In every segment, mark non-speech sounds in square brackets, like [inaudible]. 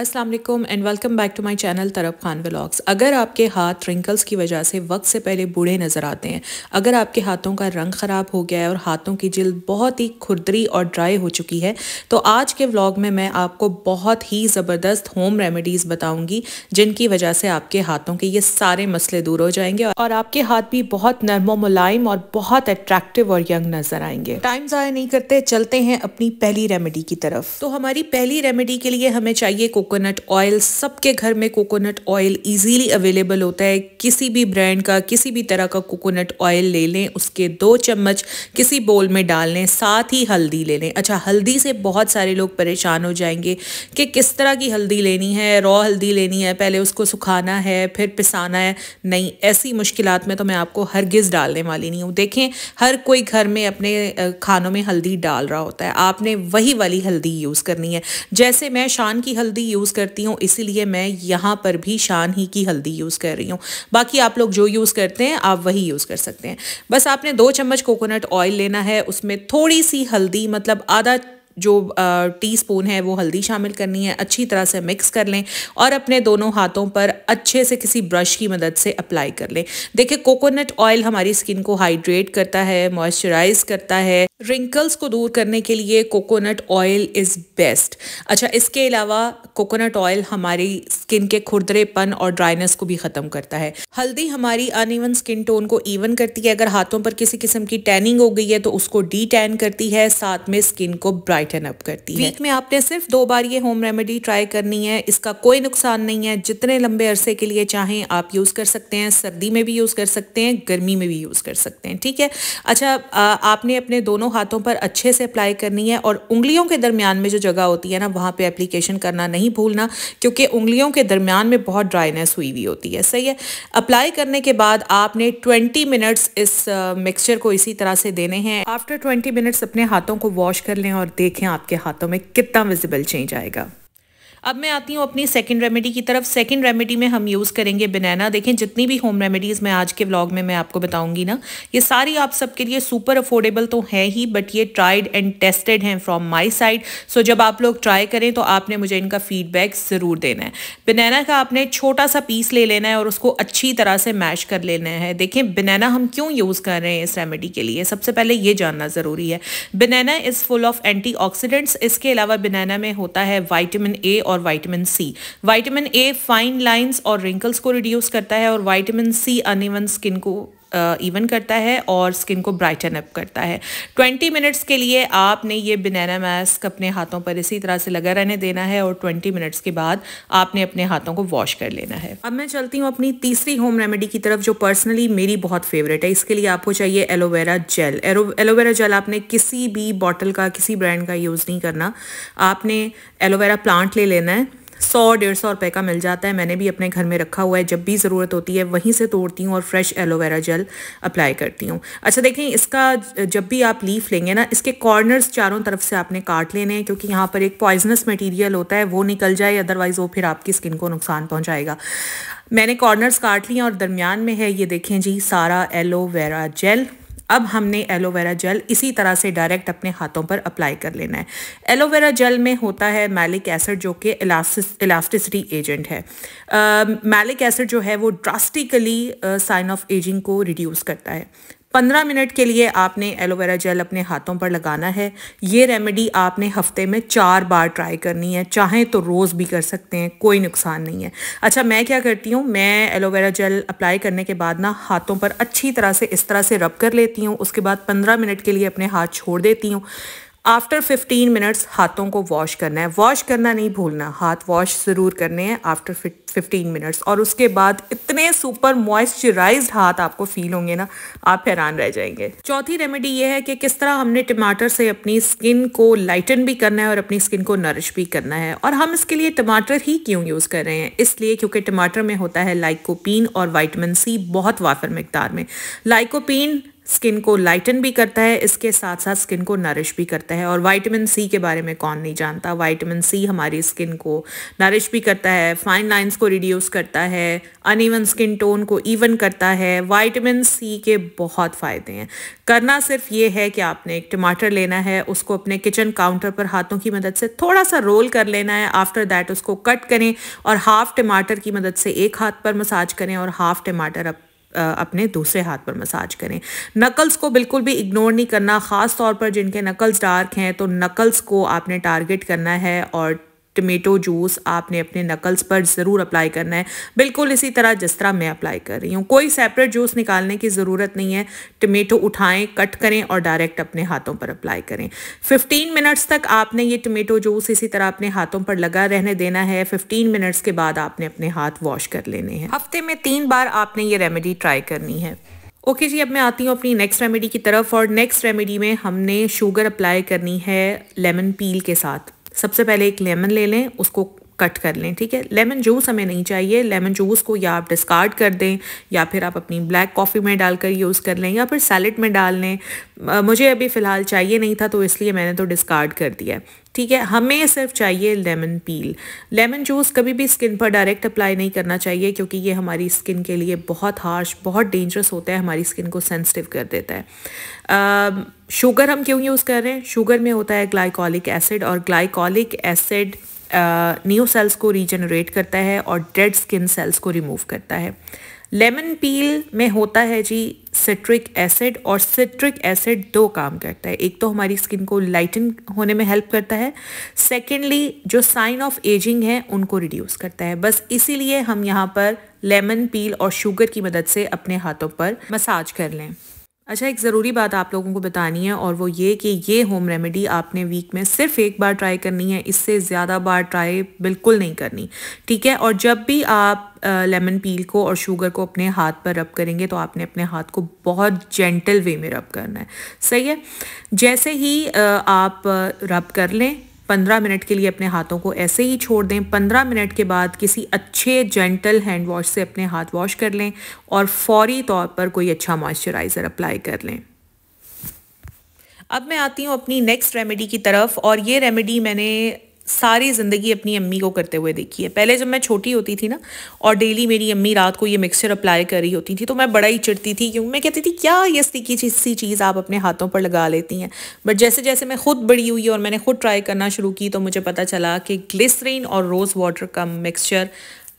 Aslam and welcome back to my channel तरफ Khan vlogs अगर आपके हाथ रिंकल्स की वजह से वक्त से पहले बूढ़े नज़र आते हैं अगर आपके हाथों का रंग ख़राब हो गया है और हाथों की जल्द बहुत ही खुरदरी और ड्राई हो चुकी है तो आज के व्लॉग में मैं आपको बहुत ही ज़बरदस्त होम रेमेडीज़ बताऊंगी जिनकी वजह से आपके हाथों के ये सारे मसले दूर हो जाएंगे और आपके हाथ भी बहुत नरम मुलायम और बहुत अट्रैक्टिव और यंग नज़र आएंगे टाइम ज़ाया नहीं करते चलते हैं अपनी पहली रेमेडी की तरफ तो हमारी पहली रेमेडी के लिए हमें चाहिए कोकोनट ऑयल सबके घर में कोकोनट ऑयल इजीली अवेलेबल होता है किसी भी ब्रांड का किसी भी तरह का कोकोनट ऑयल ले लें उसके दो चम्मच किसी बोल में डाल लें साथ ही हल्दी ले लें अच्छा हल्दी से बहुत सारे लोग परेशान हो जाएंगे कि किस तरह की हल्दी लेनी है रॉ हल्दी लेनी है पहले उसको सुखाना है फिर पिसाना है नहीं ऐसी मुश्किल में तो मैं आपको हरगिज़ डालने वाली नहीं हूँ देखें हर कोई घर में अपने खानों में हल्दी डाल रहा होता है आपने वही वाली हल्दी यूज़ करनी है जैसे मैं शान की हल्दी यूज़ करती हूँ इसीलिए मैं यहाँ पर भी शान ही की हल्दी यूज़ कर रही हूँ बाकी आप लोग जो यूज़ करते हैं आप वही यूज़ कर सकते हैं बस आपने दो चम्मच कोकोनट ऑयल लेना है उसमें थोड़ी सी हल्दी मतलब आधा जो टी स्पून है वो हल्दी शामिल करनी है अच्छी तरह से मिक्स कर लें और अपने दोनों हाथों पर अच्छे से किसी ब्रश की मदद से अप्लाई कर लें देखिए कोकोनट ऑयल हमारी स्किन को हाइड्रेट करता है मॉइस्चराइज करता है रिंकल्स को दूर करने के लिए कोकोनट ऑयल इज़ बेस्ट अच्छा इसके अलावा कोकोनट ऑयल हमारी स्किन के खुरदरेपन और ड्राइनेस को भी ख़त्म करता है हल्दी हमारी अनइवन स्किन टोन को इवन करती है अगर हाथों पर किसी किस्म की टैनिंग हो गई है तो उसको डी टैन करती है साथ में स्किन को ब्राइट ब्राइटन अप करती है वीक में आपने सिर्फ दो बार ये होम रेमेडी ट्राई करनी है इसका कोई नुकसान नहीं है जितने लंबे अरसे के लिए चाहें आप यूज़ कर सकते हैं सर्दी में भी यूज़ कर सकते हैं गर्मी में भी यूज़ कर सकते हैं ठीक है अच्छा आपने अपने दोनों हाथों पर अच्छे से अप्लाई करनी है और उंगलियों के दरमियान में जो जगह होती है ना वहां पर एप्लीकेशन करना नहीं भूलना क्योंकि उंगलियों के दरमियान में बहुत ड्राइनेस हुई हुई होती है सही है अप्लाई करने के बाद आपने ट्वेंटी मिनट्स इस मिक्सचर को इसी तरह से देने हैं आफ्टर ट्वेंटी मिनट्स अपने हाथों को वॉश कर लें और देख देखें आपके हाथों में कितना विजिबल चेंज आएगा अब मैं आती हूँ अपनी सेकंड रेमेडी की तरफ सेकंड रेमेडी में हम यूज़ करेंगे बनाना देखें जितनी भी होम रेमेडीज़ मैं आज के व्लॉग में मैं आपको बताऊंगी ना ये सारी आप सबके लिए सुपर अफोर्डेबल तो है ही बट ये ट्राइड एंड टेस्टेड हैं फ्रॉम माय साइड सो जब आप लोग ट्राई करें तो आपने मुझे इनका फीडबैक ज़रूर देना है बनाना का आपने छोटा सा पीस ले लेना है और उसको अच्छी तरह से मैश कर लेना है देखें बनाना हम क्यों यूज़ कर रहे हैं इस रेमेडी के लिए सबसे पहले ये जानना ज़रूरी है banana is full of anti इसके अलावा बनाना में होता है वाइटामिन ए और और vitamin C vitamin A fine lines और रिंकल्स को रिड्यूस करता है और वाइटामिन सी अनिवन स्किन को इवन uh, करता है और स्किन को ब्राइटन अप करता है 20 मिनट्स के लिए आपने ये बनाना मास्क अपने हाथों पर इसी तरह से लगा रहने देना है और 20 मिनट्स के बाद आपने अपने हाथों को वॉश कर लेना है अब मैं चलती हूँ अपनी तीसरी होम रेमेडी की तरफ जो पर्सनली मेरी बहुत फेवरेट है इसके लिए आपको चाहिए एलोवेरा जेल एलोवेरा जेल आपने किसी भी बॉटल का किसी ब्रांड का यूज़ नहीं करना आपने एलोवेरा प्लांट ले लेना है सौ डेढ़ सौ रुपये का मिल जाता है मैंने भी अपने घर में रखा हुआ है जब भी ज़रूरत होती है वहीं से तोड़ती हूँ और फ्रेश एलोवेरा जेल अप्लाई करती हूँ अच्छा देखें इसका जब भी आप लीफ लेंगे ना इसके कॉर्नर्स चारों तरफ से आपने काट लेने हैं क्योंकि यहाँ पर एक पॉइजनस मटीरियल होता है वो निकल जाए अदरवाइज़ वो फिर आपकी स्किन को नुकसान पहुँचाएगा मैंने कॉर्नर्स काट लिए और दरमियान में है ये देखें जी सारा एलोवेरा जेल अब हमने एलोवेरा जेल इसी तरह से डायरेक्ट अपने हाथों पर अप्लाई कर लेना है एलोवेरा जेल में होता है मैलिक एसिड जो कि इलास्टिसिटी एजेंट है मैलिक एसिड जो है वो ड्रास्टिकली साइन ऑफ एजिंग को रिड्यूस करता है 15 मिनट के लिए आपने एलोवेरा जेल अपने हाथों पर लगाना है ये रेमेडी आपने हफ्ते में चार बार ट्राई करनी है चाहें तो रोज़ भी कर सकते हैं कोई नुकसान नहीं है अच्छा मैं क्या करती हूँ मैं एलोवेरा जेल अप्लाई करने के बाद ना हाथों पर अच्छी तरह से इस तरह से रब कर लेती हूँ उसके बाद पंद्रह मिनट के लिए अपने हाथ छोड़ देती हूँ आफ्टर 15 मिनट्स हाथों को वॉश करना है वॉश करना नहीं भूलना हाथ वॉश ज़रूर करने हैं आफ्टर 15 मिनट्स और उसके बाद इतने सुपर मॉइस्चराइज हाथ आपको फील होंगे ना आप हैरान रह जाएंगे चौथी रेमेडी ये है कि किस तरह हमने टमाटर से अपनी स्किन को लाइटन भी करना है और अपनी स्किन को नरिश भी करना है और हम इसके लिए टमाटर ही क्यों यूज़ कर रहे हैं इसलिए क्योंकि टमाटर में होता है लाइकोपिन और वाइटमिन सी बहुत वाफर मकदार में लाइकोपिन स्किन को लाइटन भी करता है इसके साथ साथ स्किन को नरिश भी करता है और वाइटामिन सी के बारे में कौन नहीं जानता वाइटामिन सी हमारी स्किन को नरिश भी करता है फाइन लाइंस को रिड्यूस करता है अन स्किन टोन को इवन करता है वाइटामिन सी के बहुत फ़ायदे हैं करना सिर्फ ये है कि आपने एक टमाटर लेना है उसको अपने किचन काउंटर पर हाथों की मदद से थोड़ा सा रोल कर लेना है आफ्टर दैट उसको कट करें और हाफ टमाटर की मदद से एक हाथ पर मसाज करें और हाफ टमाटर अपने दूसरे हाथ पर मसाज करें नकल्स को बिल्कुल भी इग्नोर नहीं करना ख़ास तौर पर जिनके नकल्स डार्क हैं तो नकल्स को आपने टारगेट करना है और टमेटो जूस आपने अपने नकल्स पर ज़रूर अप्लाई करना है बिल्कुल इसी तरह जिस तरह मैं अप्लाई कर रही हूँ कोई सेपरेट जूस निकालने की ज़रूरत नहीं है टमेटो उठाएं कट करें और डायरेक्ट अपने हाथों पर अप्लाई करें 15 मिनट्स तक आपने ये टमेटो जूस इसी तरह अपने हाथों पर लगा रहने देना है फिफ्टीन मिनट्स के बाद आपने अपने हाथ वॉश कर लेने हैं हफ्ते में तीन बार आपने ये रेमेडी ट्राई करनी है ओके जी अब मैं आती हूँ अपनी नेक्स्ट रेमेडी की तरफ और नेक्स्ट रेमेडी में हमने शुगर अप्लाई करनी है लेमन पील के साथ सबसे पहले एक लेमन ले लें उसको कट कर लें ठीक है लेमन जूस हमें नहीं चाहिए लेमन जूस को या आप डिस्कार्ड कर दें या फिर आप अपनी ब्लैक कॉफ़ी में डालकर यूज़ कर लें या फिर सैलड में डाल लें मुझे अभी फ़िलहाल चाहिए नहीं था तो इसलिए मैंने तो डिस्कार्ड कर दिया ठीक है हमें सिर्फ चाहिए लेमन पील लेमन जूस कभी भी स्किन पर डायरेक्ट अप्लाई नहीं करना चाहिए क्योंकि ये हमारी स्किन के लिए बहुत हार्श बहुत डेंजरस होता है हमारी स्किन को सेंसिटिव कर देता है आ, शुगर हम क्यों यूज़ कर रहे हैं शुगर में होता है ग्लाइकॉलिक एसिड और glycolic acid new uh, cells को रीजनरेट करता है और डेड स्किन सेल्स को रिमूव करता है लेमन पील में होता है जी सिट्रिक एसिड और सिट्रिक एसिड दो काम करता है एक तो हमारी स्किन को लाइटन होने में हेल्प करता है सेकेंडली जो साइन ऑफ एजिंग है उनको रिड्यूस करता है बस इसीलिए हम यहाँ पर लेमन पील और शुगर की मदद से अपने हाथों पर मसाज कर लें अच्छा एक ज़रूरी बात आप लोगों को बतानी है और वो ये कि ये होम रेमेडी आपने वीक में सिर्फ एक बार ट्राई करनी है इससे ज़्यादा बार ट्राई बिल्कुल नहीं करनी ठीक है और जब भी आप लेमन पील को और शुगर को अपने हाथ पर रब करेंगे तो आपने अपने हाथ को बहुत जेंटल वे में रब करना है सही है जैसे ही आप रब कर लें पंद्रह मिनट के लिए अपने हाथों को ऐसे ही छोड़ दें पंद्रह मिनट के बाद किसी अच्छे जेंटल हैंड वॉश से अपने हाथ वॉश कर लें और फौरी तौर पर कोई अच्छा मॉइस्चराइज़र अप्लाई कर लें अब मैं आती हूँ अपनी नेक्स्ट रेमेडी की तरफ और ये रेमेडी मैंने सारी ज़िंदगी अपनी अम्मी को करते हुए देखी है पहले जब मैं छोटी होती थी ना और डेली मेरी अम्मी रात को ये मिक्सचर अप्लाई कर रही होती थी तो मैं बड़ा ही चिढ़ती थी क्योंकि मैं कहती थी क्या ये सीखी चीज़ सी चीज़ आप अपने हाथों पर लगा लेती हैं बट जैसे जैसे मैं खुद बड़ी हुई और मैंने खुद ट्राई करना शुरू की तो मुझे पता चला कि ग्लिसरीन और रोज़ वाटर का mixture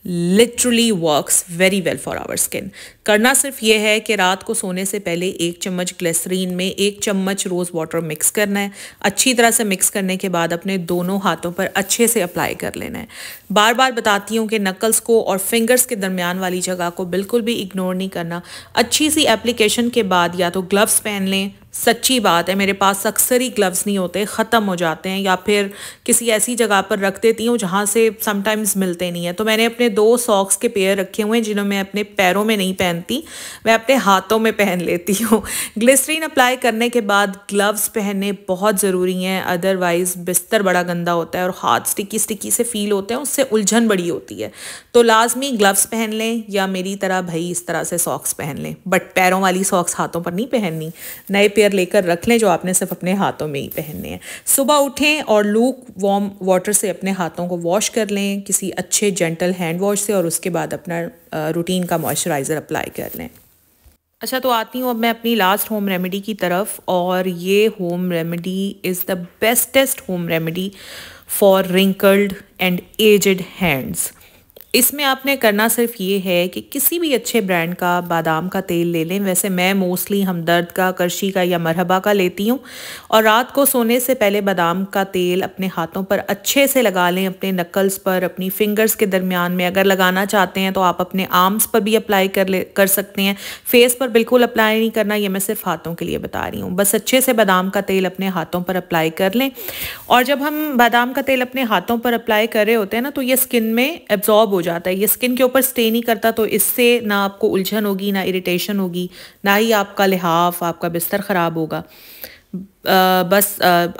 literally works very well for our skin करना सिर्फ ये है कि रात को सोने से पहले एक चम्मच ग्लेसरीन में एक चम्मच रोज़ वाटर मिक्स करना है अच्छी तरह से मिक्स करने के बाद अपने दोनों हाथों पर अच्छे से अप्लाई कर लेना है बार बार बताती हूँ कि नकल्स को और फिंगर्स के दरमियान वाली जगह को बिल्कुल भी इग्नोर नहीं करना अच्छी सी एप्लीकेशन के बाद या तो ग्लव्स पहन लें सच्ची बात है मेरे पास अक्सर ही ग्लव्स नहीं होते ख़त्म हो जाते हैं या फिर किसी ऐसी जगह पर रख देती हूँ जहाँ से समटाइम्स मिलते नहीं हैं तो मैंने अपने दो सॉक्स के पेयर रखे हुए हैं जिन्हों मैं अपने पैरों में नहीं पहन पहनती मैं अपने हाथों में पहन लेती हूँ ग्लिसरीन अप्लाई करने के बाद ग्लव्स पहनने बहुत ज़रूरी हैं अदरवाइज़ बिस्तर बड़ा गंदा होता है और हाथ स्टिकी स्टिकी से फील होते हैं उससे उलझन बड़ी होती है तो लाजमी ग्लव्स पहन लें या मेरी तरह भाई इस तरह से सॉक्स पहन लें बट पैरों वाली सॉक्स हाथों पर नहीं पहननी नए पेयर लेकर रख लें जो आपने सिर्फ अपने हाथों में ही पहनने हैं सुबह उठें और लूक वॉम वाटर से अपने हाथों को वॉश कर लें किसी अच्छे जेंटल हैंड वॉश से और उसके बाद अपना रूटीन का मॉइस्चराइज़र अप्लाई ट्राई कर लें अच्छा तो आती हूँ अब मैं अपनी लास्ट होम रेमेडी की तरफ और ये home remedy is the bestest home remedy for wrinkled and aged hands इसमें आपने करना सिर्फ ये है कि किसी भी अच्छे ब्रांड का बादाम का तेल ले लें वैसे मैं मोस्टली हमदर्द का करशी का या मरहबा का लेती हूँ और रात को सोने से पहले बादाम का तेल अपने हाथों पर अच्छे से लगा लें अपने नकल्स पर अपनी फिंगर्स के दरमियान में अगर लगाना चाहते हैं तो आप अपने आर्म्स पर भी अप्लाई कर ले कर सकते हैं फेस पर बिल्कुल अप्लाई नहीं करना यह मैं सिर्फ हाथों के लिए बता रही हूँ बस अच्छे से बादाम का तेल अपने हाथों पर अप्लाई कर लें और जब हम बादाम का तेल अपने हाथों पर अप्लाई कर रहे होते हैं ना तो ये स्किन में एब्जॉर्ब हो जाता है ये स्किन के ऊपर स्टे नहीं करता तो इससे ना आपको उलझन होगी ना इरिटेशन होगी ना ही आपका लिहाफ आपका बिस्तर ख़राब होगा आ, बस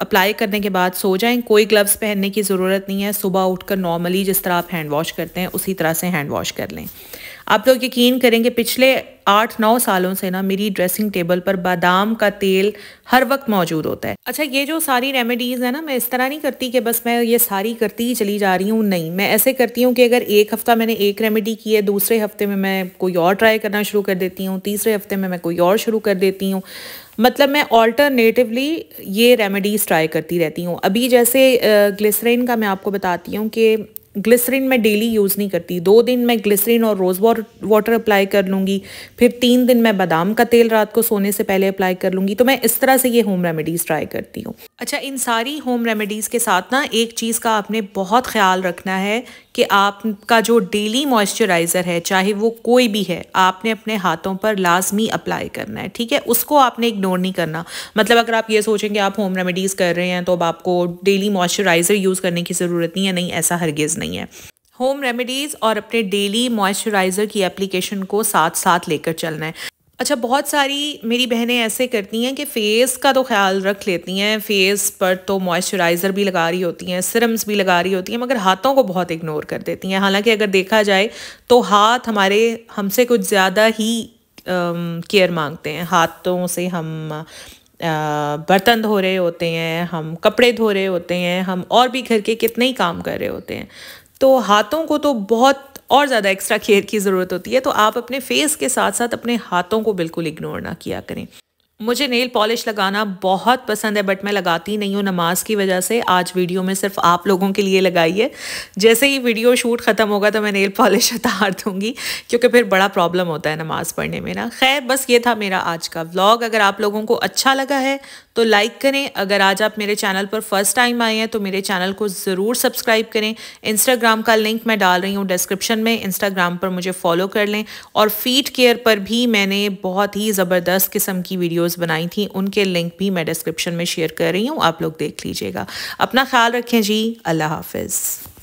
अप्लाई करने के बाद सो जाएं कोई ग्लव्स पहनने की ज़रूरत नहीं है सुबह उठकर नॉर्मली जिस तरह आप हैंड वॉश करते हैं उसी तरह से हैंड वॉश कर लें आप लोग यकीन करेंगे पिछले आठ नौ सालों से ना मेरी ड्रेसिंग टेबल पर बादाम का तेल हर वक्त मौजूद होता है अच्छा ये जो सारी रेमेडीज़ है ना मैं इस तरह नहीं करती कि बस मैं ये सारी करती ही चली जा रही हूँ नहीं मैं ऐसे करती हूँ कि अगर एक हफ़्ता मैंने एक रेमेडी की है दूसरे हफ्ते में मैं कोई और ट्राई करना शुरू कर देती हूँ तीसरे हफ्ते में मैं कोई और शुरू कर देती हूँ मतलब मैं ऑल्टरनेटिवली ये रेमेडीज़ ट्राई करती रहती हूँ अभी जैसे ग्लिसरीन का मैं आपको बताती हूँ कि ग्लिसरीन मैं डेली यूज़ नहीं करती दो दिन मैं ग्लिसरीन और रोज़ वाटर अप्लाई कर लूँगी फिर तीन दिन मैं बादाम का तेल रात को सोने से पहले अप्लाई कर लूँगी तो मैं इस तरह से ये होम रेमेडीज़ ट्राई करती हूँ अच्छा इन सारी होम रेमेडीज़ के साथ ना एक चीज़ का आपने बहुत ख्याल रखना है कि आपका जो डेली मॉइस्चराइज़र है चाहे वो कोई भी है आपने अपने हाथों पर लाजमी अप्लाई करना है ठीक है उसको आपने इग्नोर नहीं करना मतलब अगर आप ये सोचेंगे आप होम रेमेडीज़ कर रहे हैं तो अब आपको डेली मॉइस्चराइज़र यूज़ करने की ज़रूरत नहीं है नहीं ऐसा हरगेज नहीं नहीं है होम रेमेडीज़ और अपने डेली मॉइस्चराइज़र की एप्लीकेशन को साथ साथ लेकर चलना है अच्छा बहुत सारी मेरी बहनें ऐसे करती हैं कि फ़ेस का तो ख्याल रख लेती हैं फेस पर तो मॉइस्चराइज़र भी लगा रही होती हैं सिरम्स भी लगा रही होती हैं मगर हाथों को बहुत इग्नोर कर देती हैं हालांकि अगर देखा जाए तो हाथ हमारे हमसे कुछ ज़्यादा ही केयर मांगते हैं हाथों से हम बर्तन धो रहे होते हैं हम कपड़े धो रहे होते हैं हम और भी घर के कितने ही काम कर रहे होते हैं तो हाथों को तो बहुत और ज़्यादा एक्स्ट्रा केयर की ज़रूरत होती है तो आप अपने फेस के साथ साथ अपने हाथों को बिल्कुल इग्नोर ना किया करें मुझे नेल पॉलिश लगाना बहुत पसंद है बट मैं लगाती नहीं हूँ नमाज की वजह से आज वीडियो में सिर्फ आप लोगों के लिए लगाई है जैसे ही वीडियो शूट ख़त्म होगा तो मैं नेल पॉलिश [laughs] उतार दूँगी क्योंकि फिर बड़ा प्रॉब्लम होता है नमाज़ पढ़ने में ना खैर बस ये था मेरा आज का व्लॉग अगर आप लोगों को अच्छा लगा है तो लाइक करें अगर आज आप मेरे चैनल पर फर्स्ट टाइम आए हैं तो मेरे चैनल को ज़रूर सब्सक्राइब करें इंस्टाग्राम का लिंक मैं डाल रही हूँ डिस्क्रिप्शन में इंस्टाग्राम पर मुझे फॉलो कर लें और फीट केयर पर भी मैंने बहुत ही ज़बरदस्त किस्म की वीडियोज़ वीडियोस बनाई थी उनके लिंक भी मैं डिस्क्रिप्शन में शेयर कर रही हूँ आप लोग देख लीजिएगा अपना ख्याल रखें जी अल्लाह हाफिज़